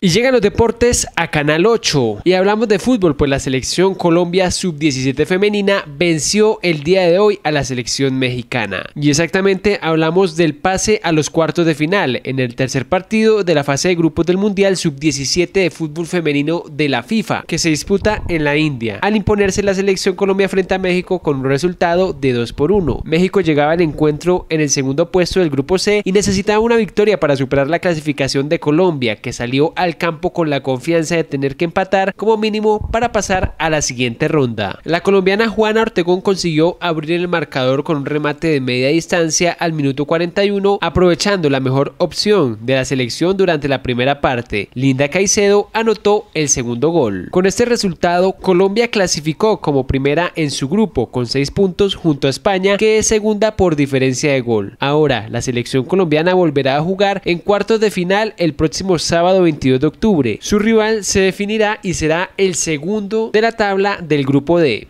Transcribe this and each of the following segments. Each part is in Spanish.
Y llegan los deportes a Canal 8 y hablamos de fútbol, pues la selección Colombia sub-17 femenina venció el día de hoy a la selección mexicana. Y exactamente hablamos del pase a los cuartos de final en el tercer partido de la fase de grupos del Mundial sub-17 de fútbol femenino de la FIFA, que se disputa en la India, al imponerse la selección Colombia frente a México con un resultado de 2 por 1. México llegaba al encuentro en el segundo puesto del grupo C y necesitaba una victoria para superar la clasificación de Colombia, que salió al campo con la confianza de tener que empatar como mínimo para pasar a la siguiente ronda. La colombiana Juana Ortegón consiguió abrir el marcador con un remate de media distancia al minuto 41, aprovechando la mejor opción de la selección durante la primera parte. Linda Caicedo anotó el segundo gol. Con este resultado, Colombia clasificó como primera en su grupo con 6 puntos junto a España, que es segunda por diferencia de gol. Ahora, la selección colombiana volverá a jugar en cuartos de final el próximo sábado 22 de octubre. Su rival se definirá y será el segundo de la tabla del grupo D.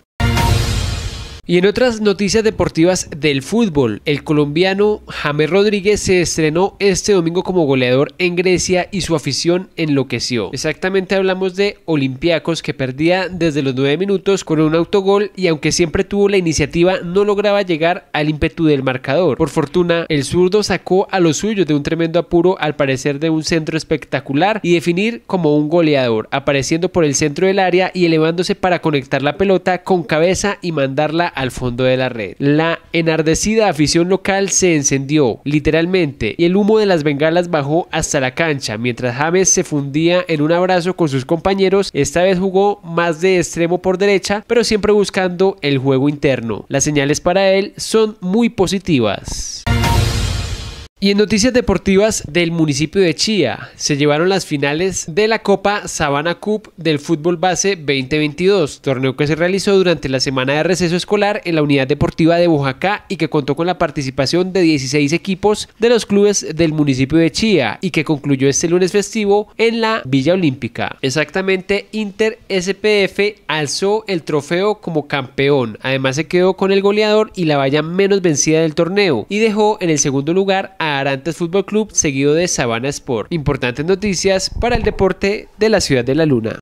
Y en otras noticias deportivas del fútbol, el colombiano Jamé Rodríguez se estrenó este domingo como goleador en Grecia y su afición enloqueció. Exactamente hablamos de Olympiacos que perdía desde los 9 minutos con un autogol y aunque siempre tuvo la iniciativa no lograba llegar al ímpetu del marcador. Por fortuna, el zurdo sacó a los suyos de un tremendo apuro al parecer de un centro espectacular y definir como un goleador, apareciendo por el centro del área y elevándose para conectar la pelota con cabeza y mandarla al fondo de la red. La enardecida afición local se encendió, literalmente, y el humo de las bengalas bajó hasta la cancha, mientras James se fundía en un abrazo con sus compañeros, esta vez jugó más de extremo por derecha, pero siempre buscando el juego interno. Las señales para él son muy positivas. Y en noticias deportivas del municipio de Chía, se llevaron las finales de la Copa Sabana Cup del fútbol base 2022, torneo que se realizó durante la semana de receso escolar en la unidad deportiva de Bojacá y que contó con la participación de 16 equipos de los clubes del municipio de Chía y que concluyó este lunes festivo en la Villa Olímpica. Exactamente, Inter SPF alzó el trofeo como campeón, además se quedó con el goleador y la valla menos vencida del torneo y dejó en el segundo lugar a antes Fútbol Club seguido de Sabana Sport. Importantes noticias para el deporte de la ciudad de la luna.